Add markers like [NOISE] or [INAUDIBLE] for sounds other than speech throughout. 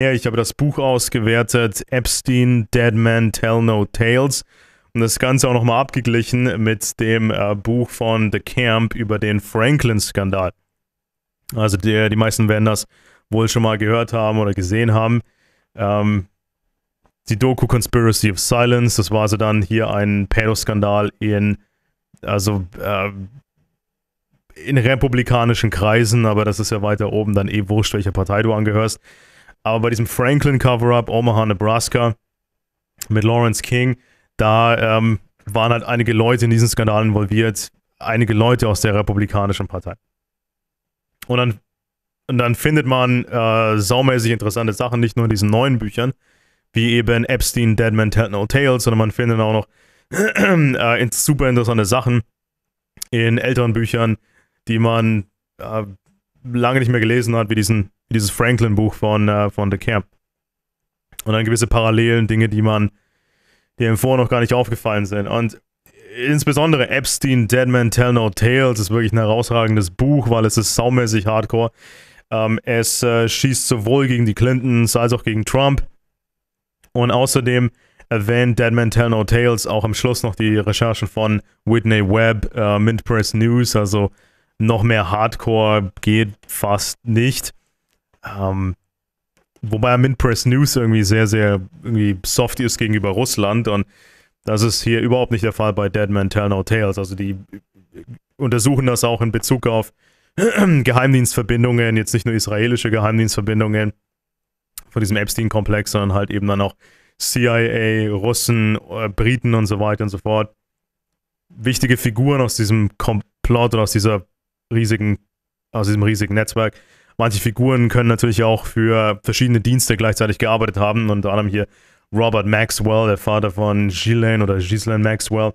her. Ich habe das Buch ausgewertet, Epstein, Dead Man, Tell No Tales. Und das Ganze auch nochmal abgeglichen mit dem äh, Buch von The Camp über den Franklin-Skandal. Also die, die meisten werden das wohl schon mal gehört haben oder gesehen haben. Ähm, die Doku Conspiracy of Silence, das war also dann hier ein Pädoskandal in, also äh, in republikanischen Kreisen, aber das ist ja weiter oben dann eh wurscht, welcher Partei du angehörst. Aber bei diesem Franklin-Cover-Up, Omaha, Nebraska, mit Lawrence King, da ähm, waren halt einige Leute in diesen Skandal involviert, einige Leute aus der Republikanischen Partei. Und dann, und dann findet man äh, saumäßig interessante Sachen, nicht nur in diesen neuen Büchern, wie eben Epstein, Dead Man Tell No Tales, sondern man findet auch noch [CLEARS THROAT] äh, super interessante Sachen in älteren Büchern, die man äh, lange nicht mehr gelesen hat, wie diesen wie dieses Franklin-Buch von, äh, von The Camp. Und dann gewisse Parallelen, Dinge, die man, die einem vorher noch gar nicht aufgefallen sind. Und insbesondere Epstein, Dead Man Tell No Tales ist wirklich ein herausragendes Buch, weil es ist saumäßig hardcore. Ähm, es äh, schießt sowohl gegen die Clintons als auch gegen Trump. Und außerdem erwähnt Dead Man Tell No Tales auch am Schluss noch die Recherchen von Whitney Webb, äh, Mint Press News, also noch mehr Hardcore geht fast nicht. Ähm, wobei Press News irgendwie sehr, sehr irgendwie soft ist gegenüber Russland und das ist hier überhaupt nicht der Fall bei Dead Man Tell No Tales. Also die untersuchen das auch in Bezug auf [CLEARS THROAT] Geheimdienstverbindungen, jetzt nicht nur israelische Geheimdienstverbindungen von diesem Epstein-Komplex, sondern halt eben dann auch CIA, Russen, äh, Briten und so weiter und so fort. Wichtige Figuren aus diesem Komplott oder aus dieser riesigen, aus diesem riesigen Netzwerk manche Figuren können natürlich auch für verschiedene Dienste gleichzeitig gearbeitet haben, unter anderem hier Robert Maxwell, der Vater von Ghislaine oder Ghislaine Maxwell,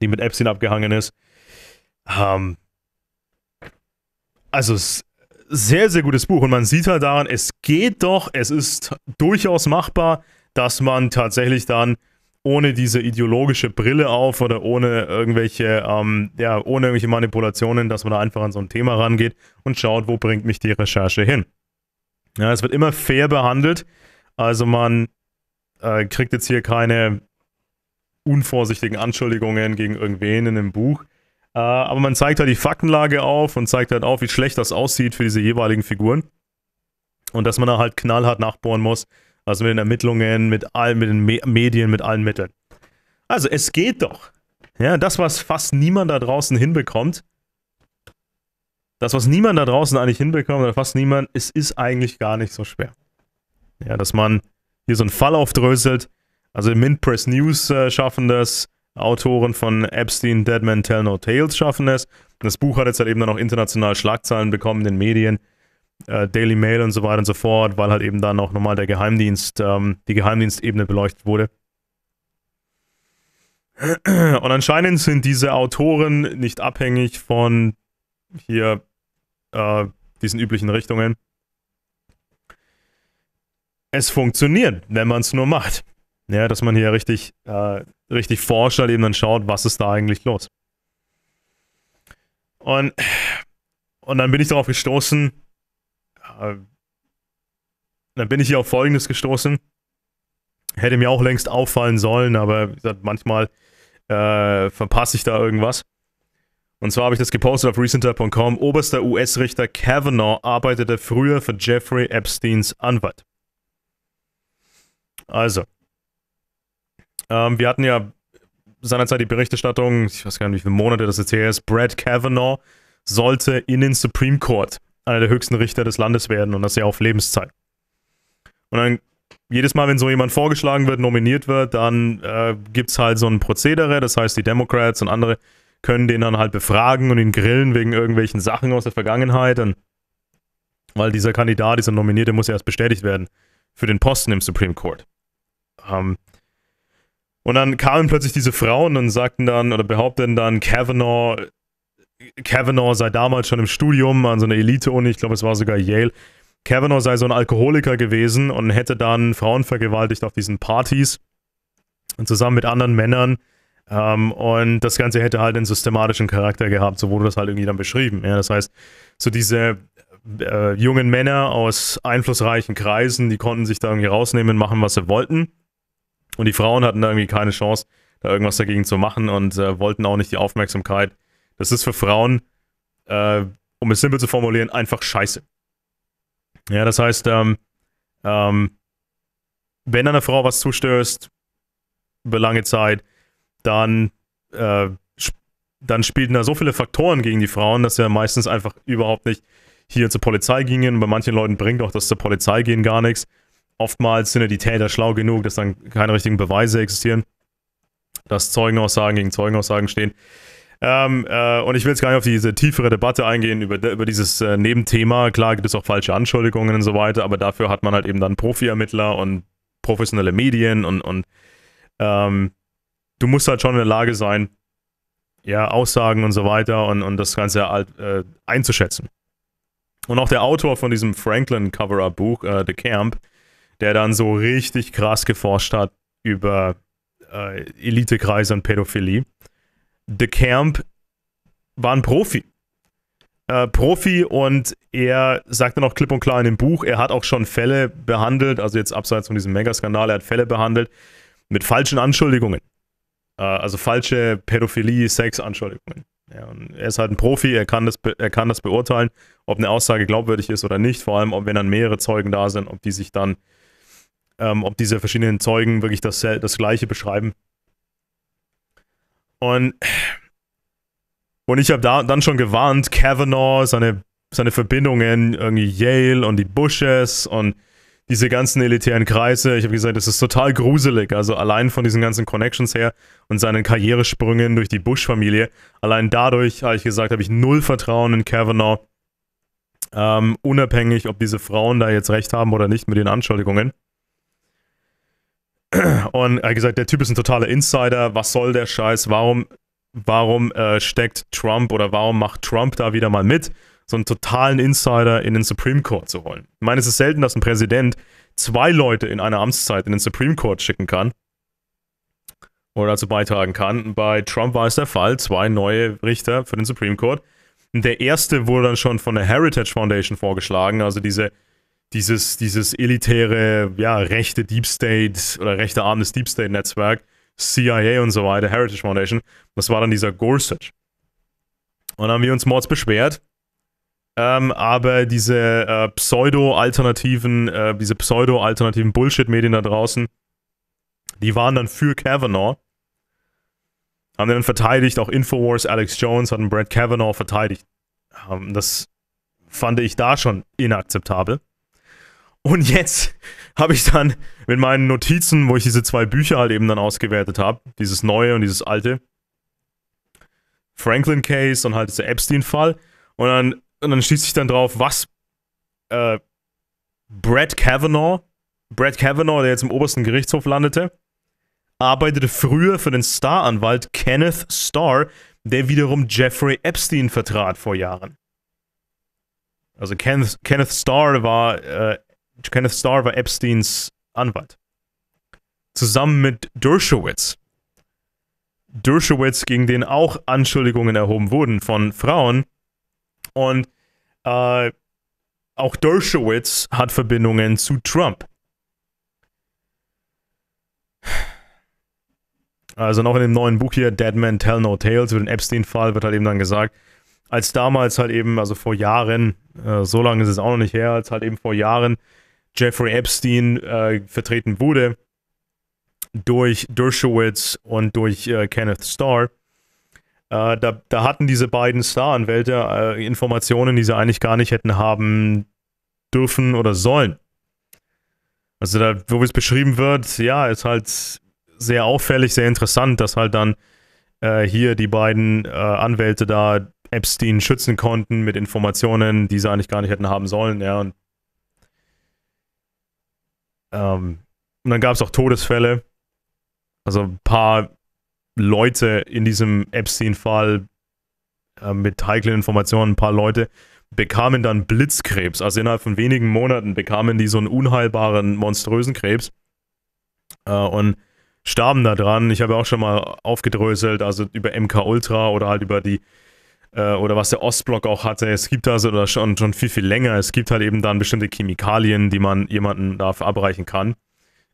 die mit Epstein abgehangen ist. Ähm, also sehr, sehr gutes Buch und man sieht halt daran, es geht doch, es ist durchaus machbar, dass man tatsächlich dann ohne diese ideologische Brille auf oder ohne irgendwelche, ähm, ja, ohne irgendwelche Manipulationen, dass man da einfach an so ein Thema rangeht und schaut, wo bringt mich die Recherche hin. Ja, es wird immer fair behandelt, also man äh, kriegt jetzt hier keine unvorsichtigen Anschuldigungen gegen irgendwen in dem Buch. Äh, aber man zeigt halt die Faktenlage auf und zeigt halt auf, wie schlecht das aussieht für diese jeweiligen Figuren. Und dass man da halt knallhart nachbohren muss, also mit den Ermittlungen, mit allen, mit den Me Medien, mit allen Mitteln. Also es geht doch. Ja, das, was fast niemand da draußen hinbekommt, das, was niemand da draußen eigentlich hinbekommt, oder fast niemand, es ist eigentlich gar nicht so schwer. Ja, dass man hier so einen Fall aufdröselt. Also Mint Press News äh, schaffen das, Autoren von Epstein, Dead Man Tell No Tales schaffen es. Das Buch hat jetzt halt eben dann auch international Schlagzeilen bekommen in den Medien. Äh, Daily Mail und so weiter und so fort, weil halt eben dann auch nochmal der Geheimdienst, ähm, die Geheimdienstebene beleuchtet wurde. Und anscheinend sind diese Autoren nicht abhängig von hier äh, diesen üblichen Richtungen. Es funktioniert, wenn man es nur macht. Ja, dass man hier richtig, äh, richtig forscht, halt eben dann schaut, was ist da eigentlich los. Und, und dann bin ich darauf gestoßen, äh, dann bin ich hier auf Folgendes gestoßen. Hätte mir auch längst auffallen sollen, aber wie gesagt, manchmal äh, verpasse ich da irgendwas. Und zwar habe ich das gepostet auf recenter.com. Oberster US-Richter Kavanaugh arbeitete früher für Jeffrey Epsteins Anwalt. Also, ähm, wir hatten ja seinerzeit die Berichterstattung, ich weiß gar nicht, wie viele Monate das jetzt her ist, Brad Kavanaugh sollte in den Supreme Court einer der höchsten Richter des Landes werden und das ja auf Lebenszeit. Und dann jedes Mal, wenn so jemand vorgeschlagen wird, nominiert wird, dann äh, gibt es halt so ein Prozedere, das heißt, die Democrats und andere können den dann halt befragen und ihn grillen wegen irgendwelchen Sachen aus der Vergangenheit. Und weil dieser Kandidat, dieser Nominierte, muss ja erst bestätigt werden für den Posten im Supreme Court. Ähm, und dann kamen plötzlich diese Frauen und sagten dann oder behaupteten dann, Kavanaugh Kavanaugh sei damals schon im Studium an so einer Elite-Uni, ich glaube, es war sogar Yale. Kavanaugh sei so ein Alkoholiker gewesen und hätte dann Frauen vergewaltigt auf diesen Partys und zusammen mit anderen Männern. Ähm, und das Ganze hätte halt einen systematischen Charakter gehabt, so wurde das halt irgendwie dann beschrieben. Ja, das heißt, so diese äh, jungen Männer aus einflussreichen Kreisen, die konnten sich da irgendwie rausnehmen, machen, was sie wollten. Und die Frauen hatten da irgendwie keine Chance, da irgendwas dagegen zu machen und äh, wollten auch nicht die Aufmerksamkeit das ist für Frauen, äh, um es simpel zu formulieren, einfach scheiße. Ja, das heißt, ähm, ähm, wenn einer Frau was zustößt, über lange Zeit, dann, äh, dann spielten da so viele Faktoren gegen die Frauen, dass sie meistens einfach überhaupt nicht hier zur Polizei gingen. Und bei manchen Leuten bringt auch das zur Polizei gehen gar nichts. Oftmals sind ja die Täter schlau genug, dass dann keine richtigen Beweise existieren, dass Zeugenaussagen gegen Zeugenaussagen stehen. Ähm, äh, und ich will jetzt gar nicht auf diese tiefere Debatte eingehen über, über dieses äh, Nebenthema. Klar gibt es auch falsche Anschuldigungen und so weiter, aber dafür hat man halt eben dann Profi-Ermittler und professionelle Medien und, und ähm, du musst halt schon in der Lage sein, ja, Aussagen und so weiter und, und das Ganze halt, äh, einzuschätzen. Und auch der Autor von diesem Franklin-Cover-Up-Buch, äh, The Camp, der dann so richtig krass geforscht hat über äh, Elitekreise und Pädophilie The Camp war ein Profi. Äh, Profi und er sagt dann auch klipp und klar in dem Buch, er hat auch schon Fälle behandelt, also jetzt abseits von diesem Megaskandal, er hat Fälle behandelt mit falschen Anschuldigungen. Äh, also falsche Pädophilie, Sex-Anschuldigungen. Ja, er ist halt ein Profi, er kann, das, er kann das beurteilen, ob eine Aussage glaubwürdig ist oder nicht, vor allem, ob wenn dann mehrere Zeugen da sind, ob die sich dann, ähm, ob diese verschiedenen Zeugen wirklich das, das Gleiche beschreiben. Und, und ich habe da dann schon gewarnt, Kavanaugh, seine, seine Verbindungen, irgendwie Yale und die Bushes und diese ganzen elitären Kreise. Ich habe gesagt, das ist total gruselig. Also allein von diesen ganzen Connections her und seinen Karrieresprüngen durch die Bush-Familie. Allein dadurch, habe ich gesagt, habe ich null Vertrauen in Kavanaugh. Ähm, unabhängig, ob diese Frauen da jetzt recht haben oder nicht mit den Anschuldigungen. Und er hat gesagt, der Typ ist ein totaler Insider, was soll der Scheiß, warum, warum äh, steckt Trump oder warum macht Trump da wieder mal mit, so einen totalen Insider in den Supreme Court zu holen. Ich meine, es ist selten, dass ein Präsident zwei Leute in einer Amtszeit in den Supreme Court schicken kann oder dazu beitragen kann. Bei Trump war es der Fall, zwei neue Richter für den Supreme Court. Der erste wurde dann schon von der Heritage Foundation vorgeschlagen, also diese dieses, dieses elitäre, ja, rechte Deep State oder rechte Arm des Deep State Netzwerk, CIA und so weiter, Heritage Foundation. Das war dann dieser Gorsuch. Und dann haben wir uns Mords beschwert. Ähm, aber diese äh, pseudo-alternativen, äh, diese pseudo-alternativen Bullshit-Medien da draußen, die waren dann für Kavanaugh. Haben den dann verteidigt, auch Infowars, Alex Jones hat Brad Kavanaugh verteidigt. Ähm, das fand ich da schon inakzeptabel. Und jetzt habe ich dann mit meinen Notizen, wo ich diese zwei Bücher halt eben dann ausgewertet habe, dieses neue und dieses alte, Franklin Case und halt dieser Epstein-Fall. Und dann, und dann schließt sich dann drauf, was äh, Brad Kavanaugh, Brad Kavanaugh, der jetzt im obersten Gerichtshof landete, arbeitete früher für den Staranwalt Kenneth Starr, der wiederum Jeffrey Epstein vertrat vor Jahren. Also Kenneth, Kenneth Starr war äh, Kenneth Starr war Epsteins Anwalt. Zusammen mit Dershowitz. Dershowitz, gegen den auch Anschuldigungen erhoben wurden von Frauen. Und äh, auch Dershowitz hat Verbindungen zu Trump. Also noch in dem neuen Buch hier, Dead Men Tell No Tales, über den Epstein-Fall wird halt eben dann gesagt, als damals halt eben, also vor Jahren, äh, so lange ist es auch noch nicht her, als halt eben vor Jahren Jeffrey Epstein äh, vertreten wurde durch Dershowitz und durch äh, Kenneth Starr. Äh, da, da, hatten diese beiden Star-Anwälte Staranwälte äh, Informationen, die sie eigentlich gar nicht hätten haben dürfen oder sollen. Also da, wo es beschrieben wird, ja, ist halt sehr auffällig, sehr interessant, dass halt dann äh, hier die beiden äh, Anwälte da Epstein schützen konnten mit Informationen, die sie eigentlich gar nicht hätten haben sollen, ja, und ähm, und dann gab es auch Todesfälle. Also ein paar Leute in diesem Epstein-Fall äh, mit heiklen Informationen, ein paar Leute bekamen dann Blitzkrebs. Also innerhalb von wenigen Monaten bekamen die so einen unheilbaren, monströsen Krebs äh, und starben daran. Ich habe auch schon mal aufgedröselt, also über MK Ultra oder halt über die äh, oder was der Ostblock auch hatte. Es gibt also oder schon, schon viel, viel länger. Es gibt halt eben dann bestimmte Chemikalien, die man jemanden da verabreichen kann.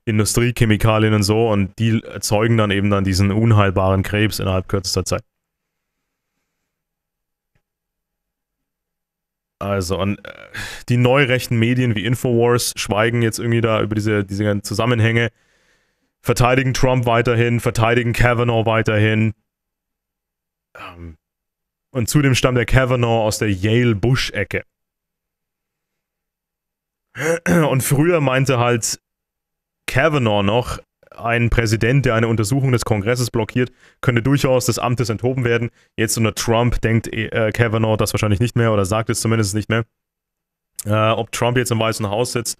Industriechemikalien und so und die erzeugen dann eben dann diesen unheilbaren Krebs innerhalb kürzester Zeit. Also, und äh, die neurechten Medien wie Infowars schweigen jetzt irgendwie da über diese, diese ganzen Zusammenhänge, verteidigen Trump weiterhin, verteidigen Kavanaugh weiterhin. Ähm, und zudem stammt der Kavanaugh aus der Yale-Bush-Ecke. Und früher meinte halt Kavanaugh noch, ein Präsident, der eine Untersuchung des Kongresses blockiert, könnte durchaus des Amtes enthoben werden. Jetzt unter Trump denkt äh, Kavanaugh das wahrscheinlich nicht mehr oder sagt es zumindest nicht mehr. Äh, ob Trump jetzt im Weißen Haus sitzt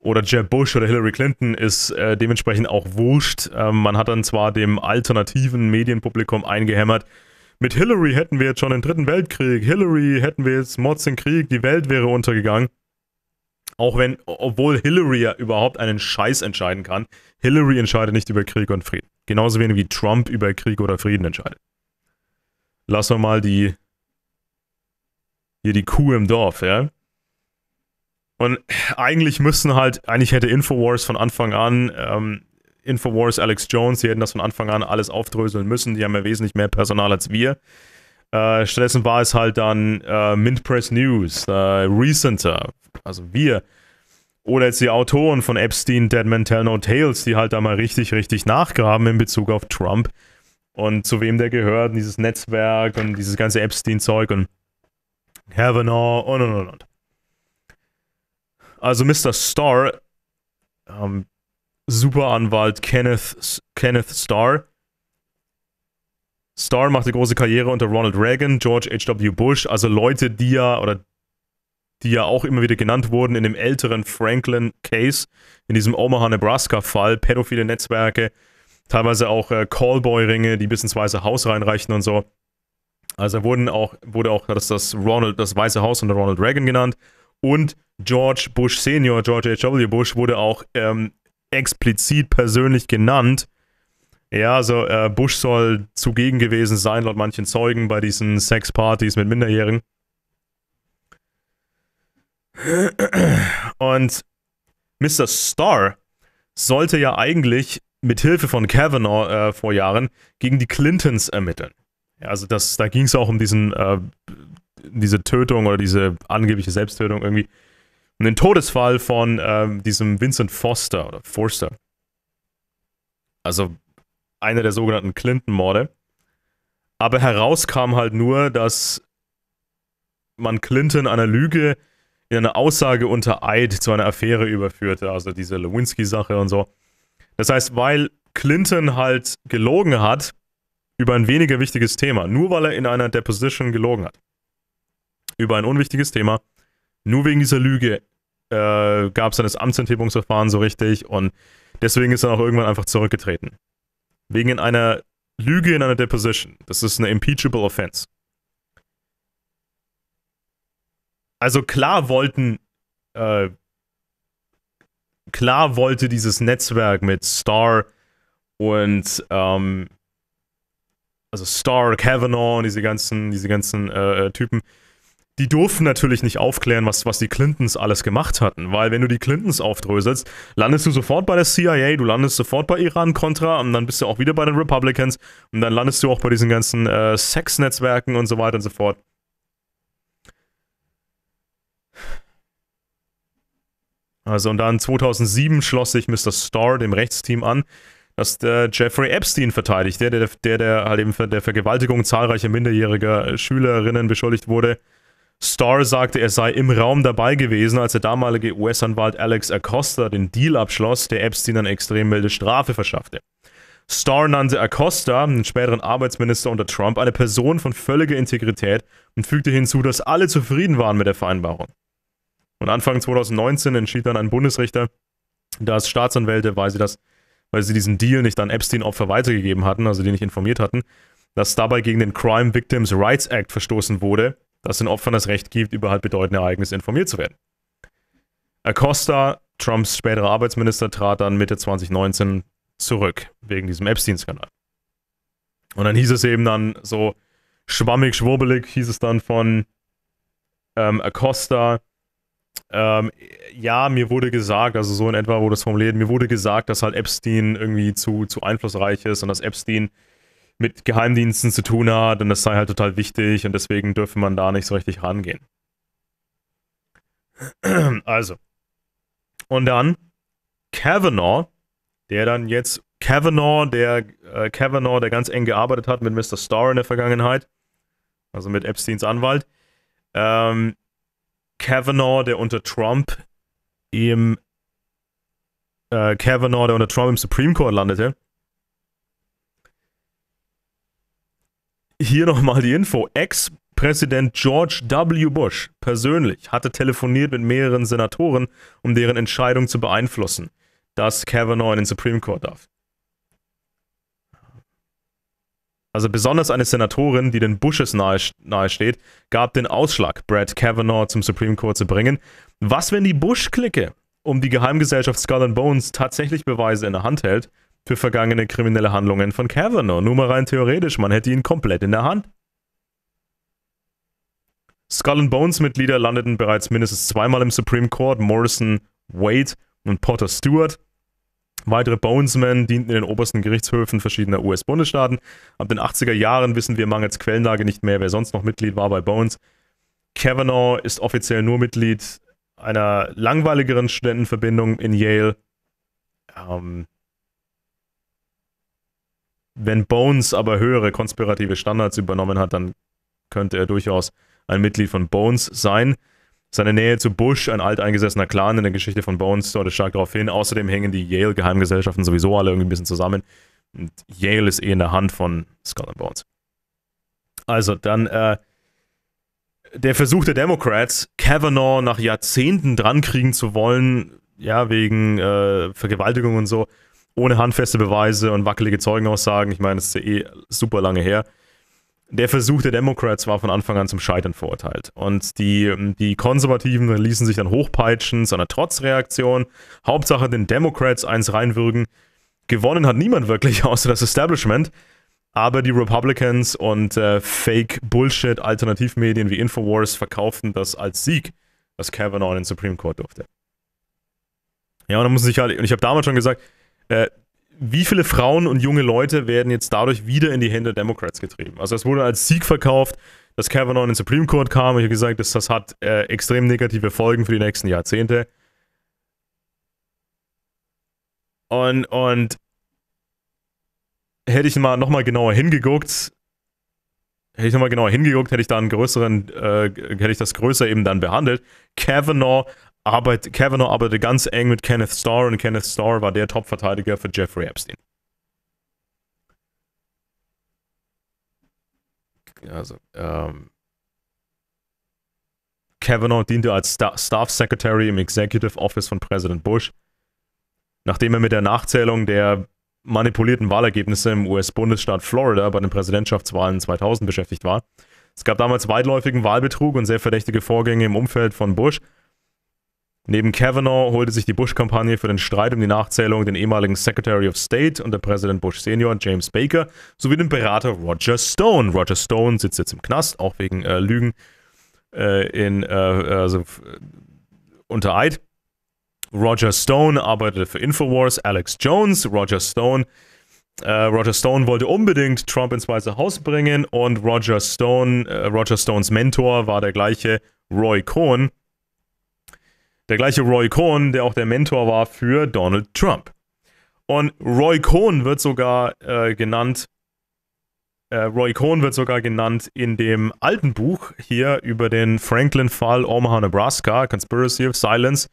oder Jeb Bush oder Hillary Clinton, ist äh, dementsprechend auch wurscht. Ähm, man hat dann zwar dem alternativen Medienpublikum eingehämmert, mit Hillary hätten wir jetzt schon den dritten Weltkrieg. Hillary hätten wir jetzt Mods im Krieg. Die Welt wäre untergegangen. Auch wenn, obwohl Hillary ja überhaupt einen Scheiß entscheiden kann. Hillary entscheidet nicht über Krieg und Frieden. Genauso wenig wie Trump über Krieg oder Frieden entscheidet. Lassen wir mal die, hier die Kuh im Dorf, ja. Und eigentlich müssten halt, eigentlich hätte Infowars von Anfang an ähm, Infowars, Alex Jones, die hätten das von Anfang an alles aufdröseln müssen. Die haben ja wesentlich mehr Personal als wir. Äh, stattdessen war es halt dann äh, Mint Press News, äh, Recenter, also wir. Oder jetzt die Autoren von Epstein, Dead Men Tell No Tales, die halt da mal richtig, richtig nachgraben in Bezug auf Trump und zu wem der gehört, und dieses Netzwerk und dieses ganze Epstein-Zeug und Kavanaugh und und und und. Also Mr. Starr ähm, Superanwalt Kenneth, Kenneth Starr. Starr machte große Karriere unter Ronald Reagan, George H.W. Bush, also Leute, die ja, oder die ja auch immer wieder genannt wurden in dem älteren Franklin-Case, in diesem Omaha-Nebraska-Fall, pädophile Netzwerke, teilweise auch äh, Callboy-Ringe, die bis ins Weiße Haus reinreichten und so. Also wurden auch, wurde auch das, das, Ronald, das Weiße Haus unter Ronald Reagan genannt. Und George Bush Senior, George H.W. Bush, wurde auch ähm, explizit persönlich genannt. Ja, also äh, Bush soll zugegen gewesen sein, laut manchen Zeugen, bei diesen Sexpartys mit Minderjährigen. Und Mr. Starr sollte ja eigentlich mit Hilfe von Kavanaugh äh, vor Jahren gegen die Clintons ermitteln. Ja, also das, da ging es auch um diesen, äh, diese Tötung oder diese angebliche Selbsttötung irgendwie den Todesfall von ähm, diesem Vincent Foster oder Forster. Also einer der sogenannten Clinton-Morde. Aber heraus kam halt nur, dass man Clinton einer Lüge in einer Aussage unter Eid zu einer Affäre überführte, also diese Lewinsky-Sache und so. Das heißt, weil Clinton halt gelogen hat über ein weniger wichtiges Thema, nur weil er in einer Deposition gelogen hat, über ein unwichtiges Thema, nur wegen dieser Lüge äh, gab es dann das Amtsenthebungsverfahren so richtig und deswegen ist er auch irgendwann einfach zurückgetreten. Wegen einer Lüge in einer Deposition. Das ist eine impeachable offense. Also klar wollten, äh, klar wollte dieses Netzwerk mit Star und ähm, also Star, Kavanaugh und diese ganzen, diese ganzen äh, äh Typen, die durften natürlich nicht aufklären, was, was die Clintons alles gemacht hatten, weil wenn du die Clintons aufdröselst, landest du sofort bei der CIA, du landest sofort bei Iran-Contra und dann bist du auch wieder bei den Republicans und dann landest du auch bei diesen ganzen äh, Sexnetzwerken und so weiter und so fort. Also und dann 2007 schloss sich Mr. Starr dem Rechtsteam an, das der äh, Jeffrey Epstein verteidigt, der, der, der, der halt eben der Vergewaltigung zahlreicher minderjähriger Schülerinnen beschuldigt wurde. Starr sagte, er sei im Raum dabei gewesen, als der damalige US-Anwalt Alex Acosta den Deal abschloss, der Epstein eine extrem milde Strafe verschaffte. Starr nannte Acosta, den späteren Arbeitsminister unter Trump, eine Person von völliger Integrität und fügte hinzu, dass alle zufrieden waren mit der Vereinbarung. Und Anfang 2019 entschied dann ein Bundesrichter, dass Staatsanwälte, weil sie, das, weil sie diesen Deal nicht an Epstein-Opfer weitergegeben hatten, also die nicht informiert hatten, dass dabei gegen den Crime Victims Rights Act verstoßen wurde das den Opfern das Recht gibt, über halt bedeutende Ereignisse informiert zu werden. Acosta, Trumps späterer Arbeitsminister, trat dann Mitte 2019 zurück, wegen diesem Epstein-Skandal. Und dann hieß es eben dann so schwammig, schwurbelig, hieß es dann von ähm, Acosta, ähm, ja, mir wurde gesagt, also so in etwa wurde es formuliert, mir wurde gesagt, dass halt Epstein irgendwie zu, zu einflussreich ist und dass Epstein mit Geheimdiensten zu tun hat und das sei halt total wichtig und deswegen dürfe man da nicht so richtig rangehen. [CLEARS THROAT] Also. Und dann Kavanaugh, der dann jetzt Kavanaugh, der äh, Kavanaugh, der ganz eng gearbeitet hat mit Mr. Starr in der Vergangenheit, also mit Epsteins Anwalt. Ähm, Kavanaugh, der unter Trump im äh, Kavanaugh, der unter Trump im Supreme Court landete, hier nochmal die Info. Ex-Präsident George W. Bush persönlich hatte telefoniert mit mehreren Senatoren, um deren Entscheidung zu beeinflussen, dass Kavanaugh in den Supreme Court darf. Also besonders eine Senatorin, die den Bushes nahesteht, nahe gab den Ausschlag, Brad Kavanaugh zum Supreme Court zu bringen. Was, wenn die Bush-Clique um die Geheimgesellschaft Skull and Bones tatsächlich Beweise in der Hand hält für vergangene kriminelle Handlungen von Kavanaugh. Nur mal rein theoretisch, man hätte ihn komplett in der Hand. Skull and Bones Mitglieder landeten bereits mindestens zweimal im Supreme Court, Morrison, Wade und Potter Stewart. Weitere Bonesmen dienten in den obersten Gerichtshöfen verschiedener US-Bundesstaaten. Ab den 80er Jahren wissen wir mangels Quellenlage nicht mehr, wer sonst noch Mitglied war bei Bones. Kavanaugh ist offiziell nur Mitglied einer langweiligeren Studentenverbindung in Yale. Ähm, wenn Bones aber höhere konspirative Standards übernommen hat, dann könnte er durchaus ein Mitglied von Bones sein. Seine Nähe zu Bush, ein alteingesessener Clan in der Geschichte von Bones, deutet stark darauf hin. Außerdem hängen die Yale-Geheimgesellschaften sowieso alle irgendwie ein bisschen zusammen. Und Yale ist eh in der Hand von Skull and Bones. Also, dann äh, der Versuch der Democrats, Kavanaugh nach Jahrzehnten drankriegen zu wollen, ja, wegen äh, Vergewaltigung und so, ohne handfeste Beweise und wackelige Zeugenaussagen, ich meine, das ist ja eh super lange her, der Versuch der Democrats war von Anfang an zum Scheitern verurteilt. Und die, die Konservativen ließen sich dann hochpeitschen zu einer Trotzreaktion. Hauptsache den Democrats eins reinwürgen. Gewonnen hat niemand wirklich, [LAUGHS] außer das Establishment. Aber die Republicans und äh, Fake-Bullshit-Alternativmedien wie Infowars verkauften das als Sieg, dass Kavanaugh in den Supreme Court durfte. Ja, und dann muss ich halt, und ich habe damals schon gesagt, äh, wie viele Frauen und junge Leute werden jetzt dadurch wieder in die Hände der Democrats getrieben? Also es wurde als Sieg verkauft, dass Kavanaugh in den Supreme Court kam. Ich habe gesagt, dass das hat äh, extrem negative Folgen für die nächsten Jahrzehnte. Und, und hätte ich mal nochmal genauer hingeguckt, hätte ich nochmal genauer hingeguckt, hätte ich da einen größeren, äh, hätte ich das größer eben dann behandelt. Kavanaugh arbeit, Kavanaugh arbeitete ganz eng mit Kenneth Starr und Kenneth Starr war der Topverteidiger für Jeffrey Epstein. Also, ähm, Kavanaugh diente als Sta Staff Secretary im Executive Office von Präsident Bush. Nachdem er mit der Nachzählung der manipulierten Wahlergebnisse im US-Bundesstaat Florida bei den Präsidentschaftswahlen 2000 beschäftigt war. Es gab damals weitläufigen Wahlbetrug und sehr verdächtige Vorgänge im Umfeld von Bush Neben Kavanaugh holte sich die Bush-Kampagne für den Streit um die Nachzählung den ehemaligen Secretary of State unter Präsident Bush Senior James Baker sowie den Berater Roger Stone. Roger Stone sitzt jetzt im Knast, auch wegen äh, Lügen äh, in, äh, also, äh, unter Eid. Roger Stone arbeitete für Infowars, Alex Jones, Roger Stone. Äh, Roger Stone wollte unbedingt Trump ins Weiße Haus bringen und Roger Stone, äh, Roger Stones Mentor war der gleiche Roy Cohn, der gleiche Roy Cohn, der auch der Mentor war für Donald Trump. Und Roy Cohn wird sogar äh, genannt, äh, Roy Cohn wird sogar genannt in dem alten Buch hier über den Franklin-Fall Omaha, Nebraska, Conspiracy of Silence.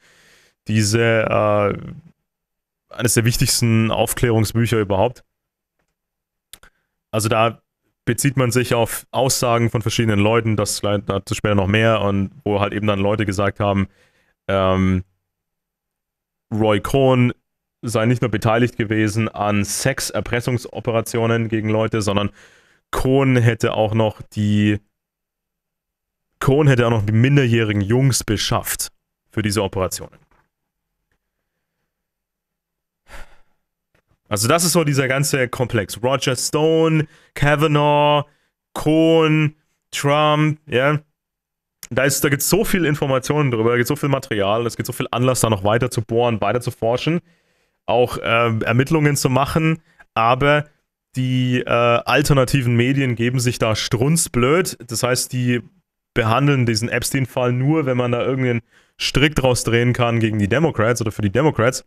Diese, äh, eines der wichtigsten Aufklärungsbücher überhaupt. Also da bezieht man sich auf Aussagen von verschiedenen Leuten, das dazu später noch mehr, und wo halt eben dann Leute gesagt haben, ähm, Roy Cohn sei nicht nur beteiligt gewesen an Sex-Erpressungsoperationen gegen Leute, sondern Cohn hätte auch noch die Cohn hätte auch noch die minderjährigen Jungs beschafft für diese Operationen. Also das ist so dieser ganze Komplex. Roger Stone, Kavanaugh, Cohn, Trump, ja da, da gibt es so viel Informationen drüber, da gibt so viel Material, es gibt so viel Anlass, da noch weiter zu bohren, weiter zu forschen, auch äh, Ermittlungen zu machen, aber die äh, alternativen Medien geben sich da strunzblöd. Das heißt, die behandeln diesen Epstein-Fall nur, wenn man da irgendeinen Strick draus drehen kann gegen die Democrats oder für die Democrats.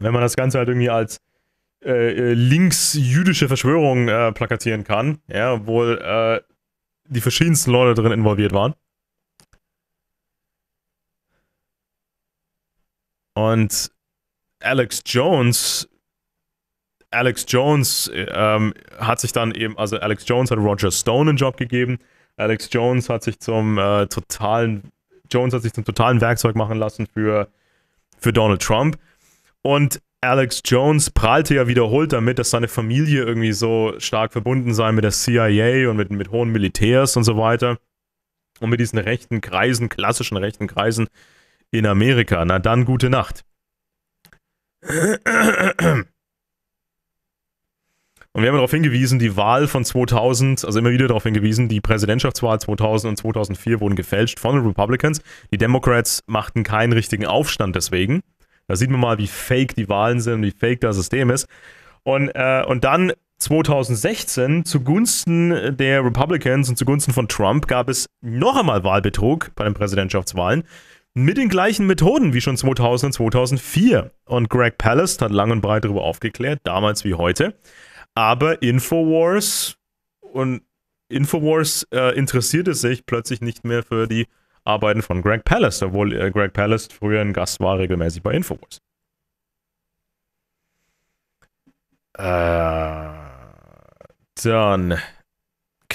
Wenn man das Ganze halt irgendwie als äh, äh linksjüdische Verschwörung äh, plakatieren kann, ja, obwohl äh, die verschiedensten Leute drin involviert waren. Und Alex Jones, Alex Jones ähm, hat sich dann eben, also Alex Jones hat Roger Stone einen Job gegeben. Alex Jones hat sich zum äh, totalen, Jones hat sich zum totalen Werkzeug machen lassen für, für Donald Trump. Und Alex Jones prahlte ja wiederholt damit, dass seine Familie irgendwie so stark verbunden sei mit der CIA und mit, mit hohen Militärs und so weiter. Und mit diesen rechten Kreisen, klassischen rechten Kreisen, in Amerika. Na dann, gute Nacht. Und wir haben darauf hingewiesen, die Wahl von 2000, also immer wieder darauf hingewiesen, die Präsidentschaftswahl 2000 und 2004 wurden gefälscht von den Republicans. Die Democrats machten keinen richtigen Aufstand deswegen. Da sieht man mal, wie fake die Wahlen sind, wie fake das System ist. Und, äh, und dann 2016 zugunsten der Republicans und zugunsten von Trump gab es noch einmal Wahlbetrug bei den Präsidentschaftswahlen mit den gleichen Methoden wie schon 2000 und 2004. Und Greg Palast hat lang und breit darüber aufgeklärt, damals wie heute. Aber Infowars und Infowars äh, interessierte sich plötzlich nicht mehr für die Arbeiten von Greg Palast, obwohl äh, Greg Palast früher ein Gast war regelmäßig bei Infowars. Äh, dann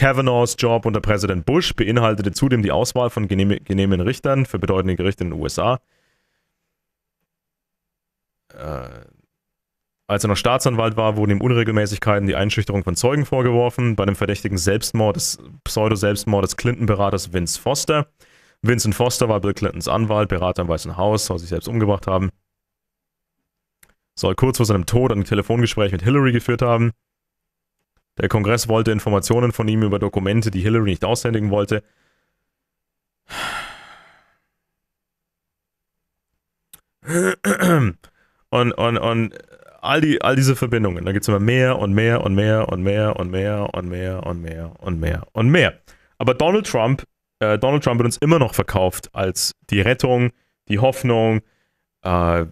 Kavanaughs Job unter Präsident Bush beinhaltete zudem die Auswahl von genehmen Richtern für bedeutende Gerichte in den USA. Äh, als er noch Staatsanwalt war, wurden ihm Unregelmäßigkeiten die Einschüchterung von Zeugen vorgeworfen, bei dem verdächtigen Selbstmord des Pseudo-Selbstmord des Clinton-Beraters Vince Foster. Vincent Foster war Bill Clintons Anwalt, Berater im Weißen Haus, soll sich selbst umgebracht haben. Soll kurz vor seinem Tod ein Telefongespräch mit Hillary geführt haben. Der Kongress wollte Informationen von ihm über Dokumente, die Hillary nicht aushändigen wollte. Und, und, und all, die, all diese Verbindungen. Da gibt es immer mehr und mehr und mehr und mehr und mehr und mehr und mehr und mehr und mehr. Aber Donald Trump, äh, Donald Trump wird uns immer noch verkauft als die Rettung, die Hoffnung äh,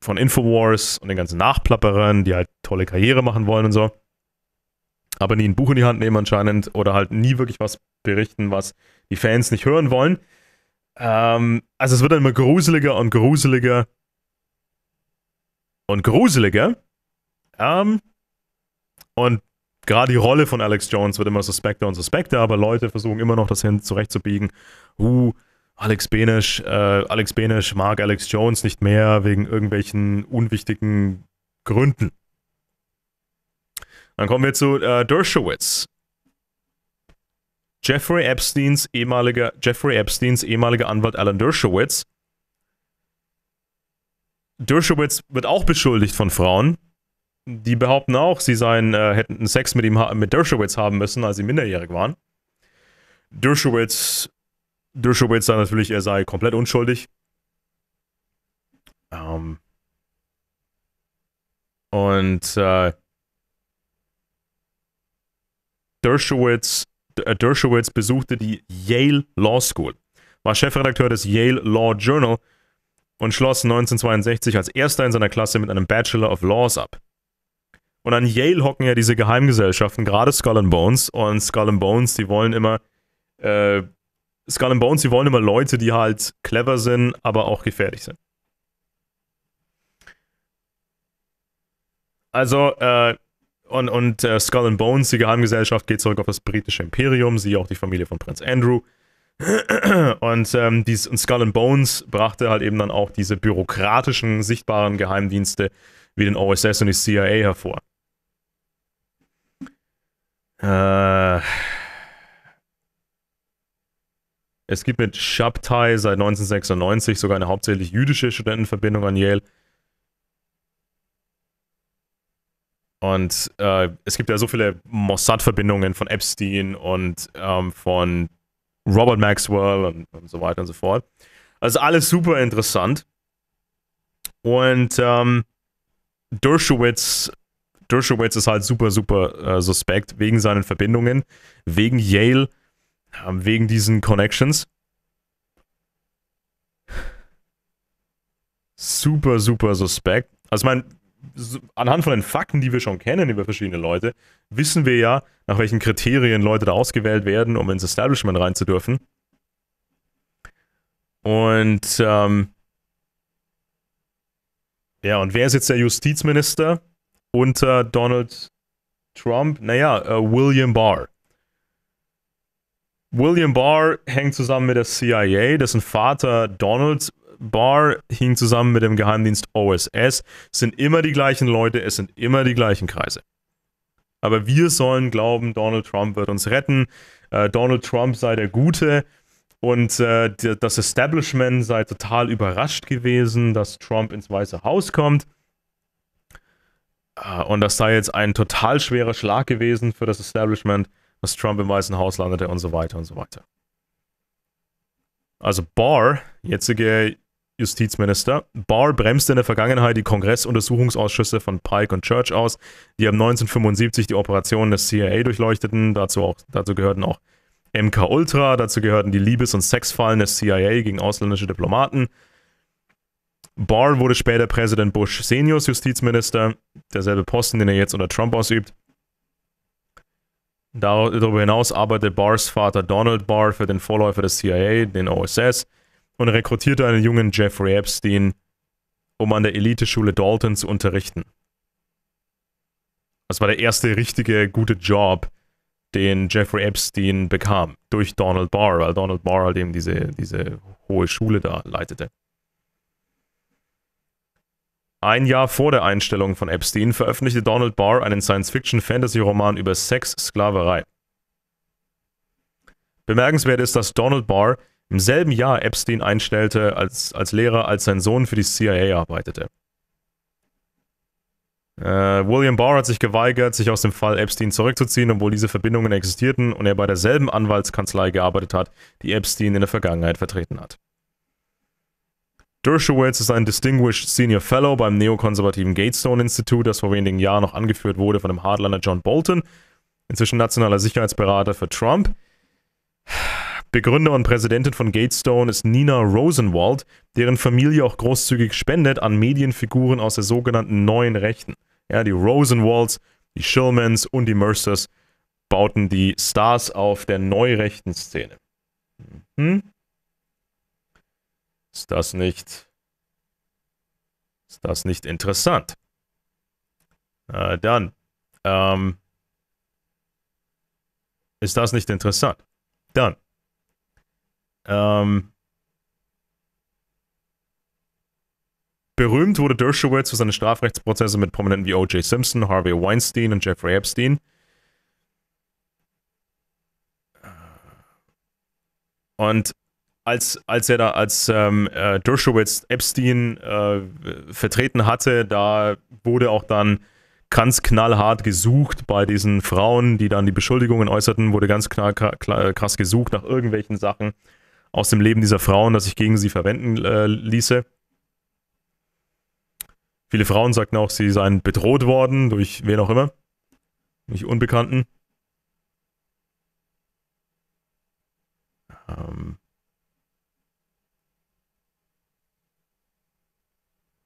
von Infowars und den ganzen Nachplapperern, die halt tolle Karriere machen wollen und so aber nie ein Buch in die Hand nehmen anscheinend oder halt nie wirklich was berichten, was die Fans nicht hören wollen. Ähm, also es wird dann immer gruseliger und gruseliger und gruseliger. Ähm, und gerade die Rolle von Alex Jones wird immer suspekter und suspekter, aber Leute versuchen immer noch das hin zurechtzubiegen. Uh, Alex Benisch, äh, Alex Benesch mag Alex Jones nicht mehr wegen irgendwelchen unwichtigen Gründen. Dann kommen wir zu äh, Dershowitz. Jeffrey Epsteins ehemaliger, Jeffrey Epsteins ehemaliger Anwalt Alan Dershowitz. Dershowitz wird auch beschuldigt von Frauen. Die behaupten auch, sie seien, äh, hätten Sex mit ihm mit Dershowitz haben müssen, als sie minderjährig waren. Dershowitz, Dershowitz sagt natürlich, er sei komplett unschuldig. Ähm, und äh, Dershowitz, äh, Dershowitz besuchte die Yale Law School, war Chefredakteur des Yale Law Journal und schloss 1962 als erster in seiner Klasse mit einem Bachelor of Laws ab. Und an Yale hocken ja diese Geheimgesellschaften, gerade Skull and Bones. Und Skull and Bones, die wollen immer, äh, Skull and Bones, die wollen immer Leute, die halt clever sind, aber auch gefährlich sind. Also, äh, und, und äh, Skull and Bones, die Geheimgesellschaft, geht zurück auf das britische Imperium, siehe auch die Familie von Prinz Andrew. [CLEARS THROAT] Und, ähm, dies, und Skull and Bones brachte halt eben dann auch diese bürokratischen, sichtbaren Geheimdienste wie den OSS und die CIA hervor. Äh, es gibt mit Shabtai seit 1996 sogar eine hauptsächlich jüdische Studentenverbindung an Yale. Und äh, es gibt ja so viele Mossad-Verbindungen von Epstein und ähm, von Robert Maxwell und, und, so weiter und so fort. Also alles super interessant. Und ähm, Dershowitz, Dershowitz ist halt super, super äh, suspekt wegen seinen Verbindungen, wegen Yale, äh, wegen diesen Connections. Super, super suspekt. Also, ich meine, anhand von den Fakten, die wir schon kennen über verschiedene Leute, wissen wir ja, nach welchen Kriterien Leute da ausgewählt werden, um ins Establishment rein zu dürfen. Und ähm, ja, und wer ist jetzt der Justizminister unter Donald Trump? Naja, äh, William Barr. William Barr hängt zusammen mit der CIA, dessen Vater Donald Barr hing zusammen mit dem Geheimdienst OSS. Es sind immer die gleichen Leute, es sind immer die gleichen Kreise. Aber wir sollen glauben, Donald Trump wird uns retten, äh, Donald Trump sei der Gute und äh, das Establishment sei total überrascht gewesen, dass Trump ins Weiße Haus kommt. Äh, und das sei jetzt ein total schwerer Schlag gewesen für das Establishment, dass Trump im Weißen Haus landete und so weiter und so weiter. Also Barr, jetzige Justizminister. Barr bremste in der Vergangenheit die Kongressuntersuchungsausschüsse von Pike und Church aus, die ab 1975 die Operationen des CIA durchleuchteten. Dazu, auch, dazu gehörten auch MK Ultra, dazu gehörten die Liebes- und Sexfallen des CIA gegen ausländische Diplomaten. Barr wurde später Präsident Bush Seniors Justizminister, derselbe Posten, den er jetzt unter Trump ausübt. Darüber hinaus arbeitete Barrs Vater Donald Barr für den Vorläufer des CIA, den OSS und rekrutierte einen jungen Jeffrey Epstein, um an der Eliteschule Dalton zu unterrichten. Das war der erste richtige gute Job, den Jeffrey Epstein bekam, durch Donald Barr, weil Donald Barr halt eben diese, diese hohe Schule da leitete. Ein Jahr vor der Einstellung von Epstein veröffentlichte Donald Barr einen Science-Fiction-Fantasy-Roman über Sex, Sklaverei. Bemerkenswert ist, dass Donald Barr im selben Jahr Epstein einstellte als, als Lehrer, als sein Sohn für die CIA arbeitete. Äh, William Barr hat sich geweigert, sich aus dem Fall Epstein zurückzuziehen, obwohl diese Verbindungen existierten und er bei derselben Anwaltskanzlei gearbeitet hat, die Epstein in der Vergangenheit vertreten hat. Dershowitz ist ein Distinguished Senior Fellow beim neokonservativen Gatestone Institute, das vor wenigen Jahren noch angeführt wurde von dem Hardliner John Bolton, inzwischen nationaler Sicherheitsberater für Trump. Begründer und Präsidentin von Gatestone ist Nina Rosenwald, deren Familie auch großzügig spendet an Medienfiguren aus der sogenannten neuen Rechten. Ja, die Rosenwalds, die Shillmans und die Mercers bauten die Stars auf der neurechten Szene. Hm? Ist das nicht. Ist das nicht interessant? Äh, dann. Ähm, ist das nicht interessant? Dann. Ähm, berühmt wurde Dershowitz für seine Strafrechtsprozesse mit Prominenten wie O.J. Simpson, Harvey Weinstein und Jeffrey Epstein. Und als, als er da, als ähm, äh, Dershowitz Epstein äh, vertreten hatte, da wurde auch dann ganz knallhart gesucht bei diesen Frauen, die dann die Beschuldigungen äußerten, wurde ganz knall, krass gesucht nach irgendwelchen Sachen aus dem Leben dieser Frauen, das ich gegen sie verwenden äh, ließe. Viele Frauen sagten auch, sie seien bedroht worden durch wen auch immer, durch Unbekannten. Ähm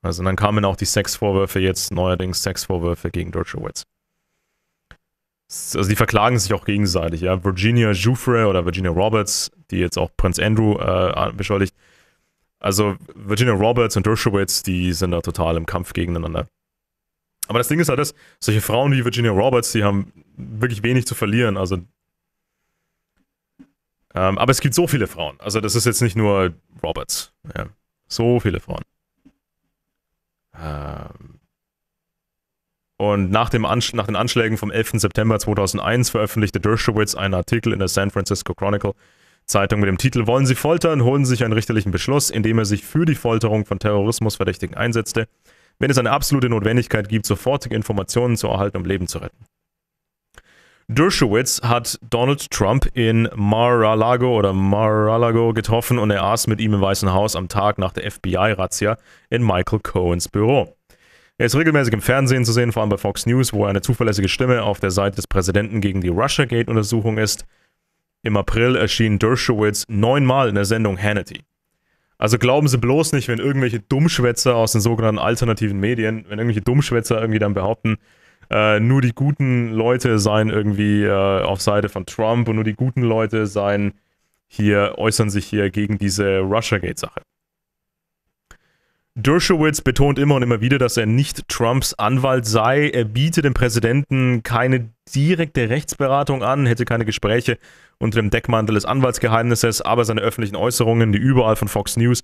also dann kamen auch die Sexvorwürfe jetzt neuerdings Sexvorwürfe gegen Deutsche Wetz also die verklagen sich auch gegenseitig, ja. Virginia Jouffre oder Virginia Roberts, die jetzt auch Prinz Andrew äh, beschuldigt. Also Virginia Roberts und Dershowitz, die sind da total im Kampf gegeneinander. Aber das Ding ist halt das, solche Frauen wie Virginia Roberts, die haben wirklich wenig zu verlieren. Also, ähm, aber es gibt so viele Frauen. Also das ist jetzt nicht nur Roberts. Ja. So viele Frauen. Ähm, und nach, dem nach den Anschlägen vom 11. September 2001 veröffentlichte Dershowitz einen Artikel in der San Francisco Chronicle Zeitung mit dem Titel Wollen Sie foltern? Holen Sie sich einen richterlichen Beschluss, indem er sich für die Folterung von Terrorismusverdächtigen einsetzte, wenn es eine absolute Notwendigkeit gibt, sofortige Informationen zu erhalten, um Leben zu retten. Dershowitz hat Donald Trump in Mar-a-Lago oder Mar-a-Lago getroffen und er aß mit ihm im Weißen Haus am Tag nach der FBI-Razzia in Michael Cohens Büro. Er ist regelmäßig im Fernsehen zu sehen, vor allem bei Fox News, wo er eine zuverlässige Stimme auf der Seite des Präsidenten gegen die Russiagate-Untersuchung ist. Im April erschien Dershowitz neunmal in der Sendung Hannity. Also glauben Sie bloß nicht, wenn irgendwelche Dummschwätzer aus den sogenannten alternativen Medien, wenn irgendwelche Dummschwätzer irgendwie dann behaupten, äh, nur die guten Leute seien irgendwie äh, auf Seite von Trump und nur die guten Leute seien hier, äußern sich hier gegen diese Russiagate-Sache. Dershowitz betont immer und immer wieder, dass er nicht Trumps Anwalt sei. Er biete dem Präsidenten keine direkte Rechtsberatung an, hätte keine Gespräche unter dem Deckmantel des Anwaltsgeheimnisses, aber seine öffentlichen Äußerungen, die überall von Fox News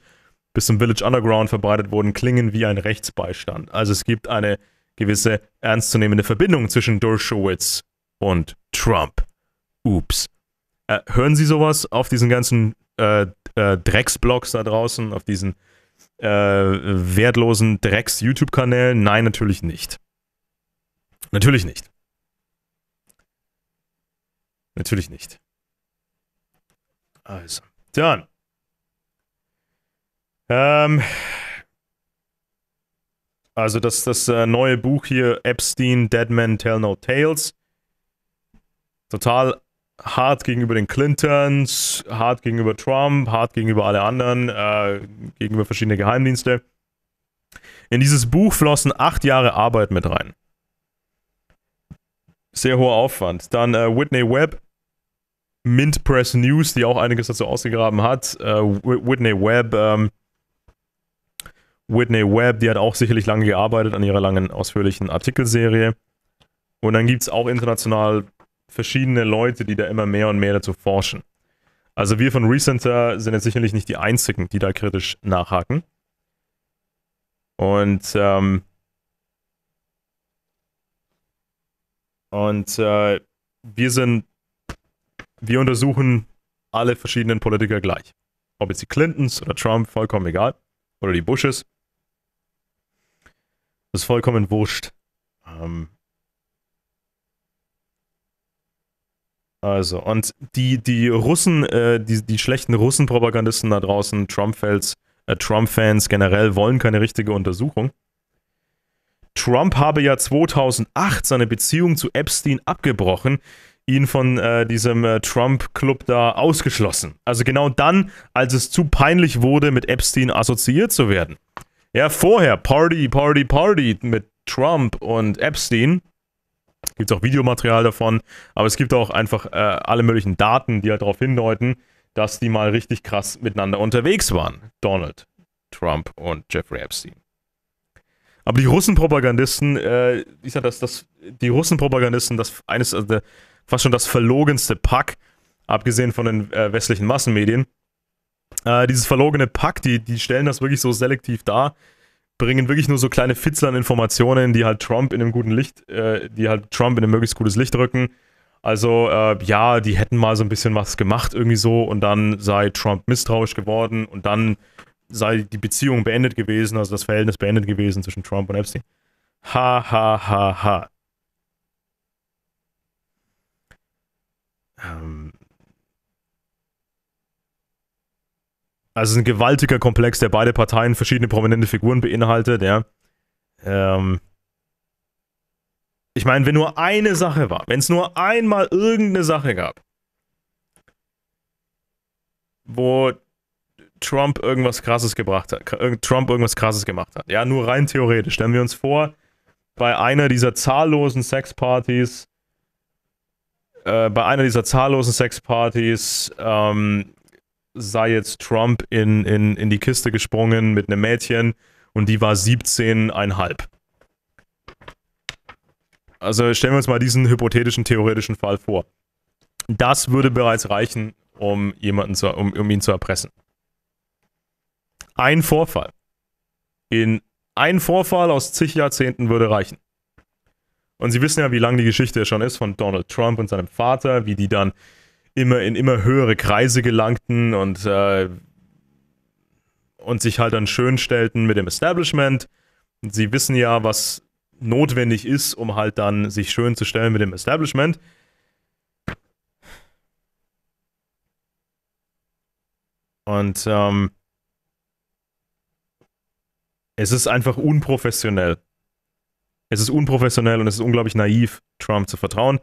bis zum Village Underground verbreitet wurden, klingen wie ein Rechtsbeistand. Also es gibt eine gewisse ernstzunehmende Verbindung zwischen Dershowitz und Trump. Ups. Äh, hören Sie sowas auf diesen ganzen äh, äh, Drecksblocks da draußen, auf diesen äh, wertlosen Drecks-YouTube-Kanälen? Nein, natürlich nicht. Natürlich nicht. Natürlich nicht. Also, dann. Ähm, also das, das äh, neue Buch hier, Epstein, Dead Men Tell No Tales. Total hart gegenüber den Clintons, hart gegenüber Trump, hart gegenüber alle anderen, äh, gegenüber verschiedene Geheimdienste. In dieses Buch flossen acht Jahre Arbeit mit rein. Sehr hoher Aufwand. Dann äh, Whitney Webb, Mint Press News, die auch einiges dazu ausgegraben hat. Äh, Whitney Webb, ähm, Whitney Webb, die hat auch sicherlich lange gearbeitet an ihrer langen, ausführlichen Artikelserie. Und dann gibt es auch international verschiedene Leute, die da immer mehr und mehr dazu forschen. Also wir von Recenter sind jetzt sicherlich nicht die Einzigen, die da kritisch nachhaken. Und, ähm, und äh, wir sind, wir untersuchen alle verschiedenen Politiker gleich. Ob jetzt die Clintons oder Trump, vollkommen egal. Oder die Bushes. Das ist vollkommen wurscht. Ähm, Also, und die, die Russen, äh, die, die schlechten Russen-Propagandisten da draußen, Trump-Fans äh, Trump generell, wollen keine richtige Untersuchung. Trump habe ja 2008 seine Beziehung zu Epstein abgebrochen, ihn von äh, diesem äh, Trump-Club da ausgeschlossen. Also genau dann, als es zu peinlich wurde, mit Epstein assoziiert zu werden. Ja, vorher Party, Party, Party mit Trump und Epstein. Gibt es auch Videomaterial davon, aber es gibt auch einfach äh, alle möglichen Daten, die halt darauf hindeuten, dass die mal richtig krass miteinander unterwegs waren. Donald Trump und Jeffrey Epstein. Aber die Russenpropagandisten, äh, ich sag das, das, die Russenpropagandisten, das eines, also der, fast schon das verlogenste Pack, abgesehen von den äh, westlichen Massenmedien. Äh, dieses verlogene Pack, die, die stellen das wirklich so selektiv dar, bringen wirklich nur so kleine Fitzel an Informationen, die halt Trump in einem guten Licht, äh, die halt Trump in ein möglichst gutes Licht rücken. Also äh, ja, die hätten mal so ein bisschen was gemacht irgendwie so und dann sei Trump misstrauisch geworden und dann sei die Beziehung beendet gewesen, also das Verhältnis beendet gewesen zwischen Trump und Epstein. Ha ha ha ha. Ähm, Also ein gewaltiger Komplex, der beide Parteien verschiedene prominente Figuren beinhaltet, ja. Ähm ich meine, wenn nur eine Sache war, wenn es nur einmal irgendeine Sache gab, wo Trump irgendwas krasses gebracht hat, Trump irgendwas krasses gemacht hat. Ja, nur rein theoretisch. Stellen wir uns vor, bei einer dieser zahllosen Sexpartys, äh, bei einer dieser zahllosen Sexpartys ähm, sei jetzt Trump in, in, in die Kiste gesprungen mit einem Mädchen und die war 17,5. Also stellen wir uns mal diesen hypothetischen, theoretischen Fall vor. Das würde bereits reichen, um jemanden zu, um, um ihn zu erpressen. Ein Vorfall. In ein Vorfall aus zig Jahrzehnten würde reichen. Und Sie wissen ja, wie lang die Geschichte schon ist von Donald Trump und seinem Vater, wie die dann immer in immer höhere Kreise gelangten und, äh, und sich halt dann schön stellten mit dem Establishment. sie wissen ja, was notwendig ist, um halt dann sich schön zu stellen mit dem Establishment. Und ähm, es ist einfach unprofessionell. Es ist unprofessionell und es ist unglaublich naiv, Trump zu vertrauen.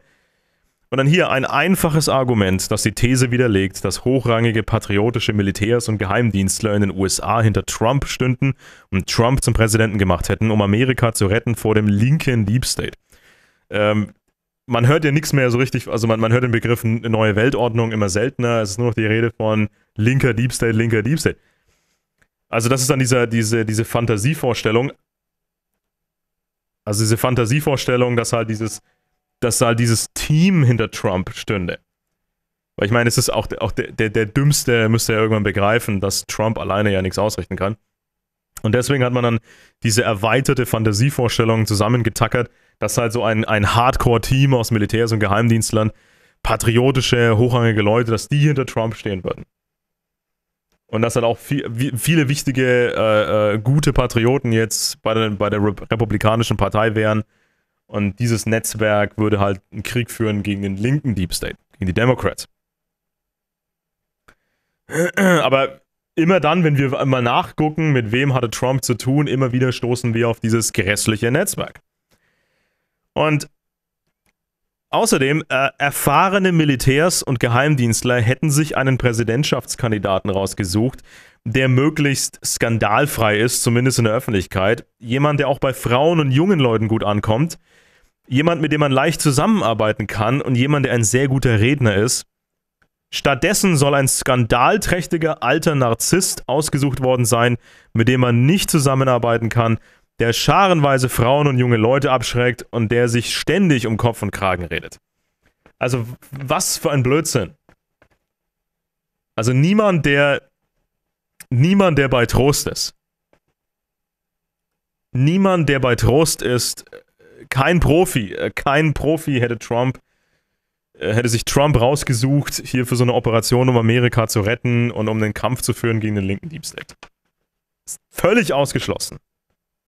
Und dann hier ein einfaches Argument, das die These widerlegt, dass hochrangige patriotische Militärs und Geheimdienstler in den USA hinter Trump stünden und Trump zum Präsidenten gemacht hätten, um Amerika zu retten vor dem linken Deep State. Ähm, man hört ja nichts mehr so richtig, also man, man hört den Begriff neue Weltordnung immer seltener, es ist nur noch die Rede von linker Deep State, linker Deep State. Also das ist dann dieser, diese, diese Fantasievorstellung, also diese Fantasievorstellung, dass halt dieses dass da halt dieses Team hinter Trump stünde. Weil ich meine, es ist auch, auch der, der, der Dümmste müsste ja irgendwann begreifen, dass Trump alleine ja nichts ausrichten kann. Und deswegen hat man dann diese erweiterte Fantasievorstellung zusammengetackert, dass halt so ein, ein Hardcore-Team aus Militärs und Geheimdienstlern, patriotische, hochrangige Leute, dass die hinter Trump stehen würden. Und dass halt auch viel, viele wichtige, äh, äh, gute Patrioten jetzt bei der, bei der Republikanischen Partei wären, und dieses Netzwerk würde halt einen Krieg führen gegen den linken Deep State, gegen die Democrats. [CLEARS THROAT] Aber immer dann, wenn wir mal nachgucken, mit wem hatte Trump zu tun, immer wieder stoßen wir auf dieses grässliche Netzwerk. Und außerdem, äh, erfahrene Militärs und Geheimdienstler hätten sich einen Präsidentschaftskandidaten rausgesucht, der möglichst skandalfrei ist, zumindest in der Öffentlichkeit. Jemand, der auch bei Frauen und jungen Leuten gut ankommt jemand, mit dem man leicht zusammenarbeiten kann und jemand, der ein sehr guter Redner ist. Stattdessen soll ein skandalträchtiger alter Narzisst ausgesucht worden sein, mit dem man nicht zusammenarbeiten kann, der scharenweise Frauen und junge Leute abschreckt und der sich ständig um Kopf und Kragen redet. Also was für ein Blödsinn. Also niemand, der niemand, der bei Trost ist. Niemand, der bei Trost ist, kein Profi, äh, kein Profi hätte Trump, äh, hätte sich Trump rausgesucht, hier für so eine Operation, um Amerika zu retten und um den Kampf zu führen gegen den linken Deep State. Völlig ausgeschlossen.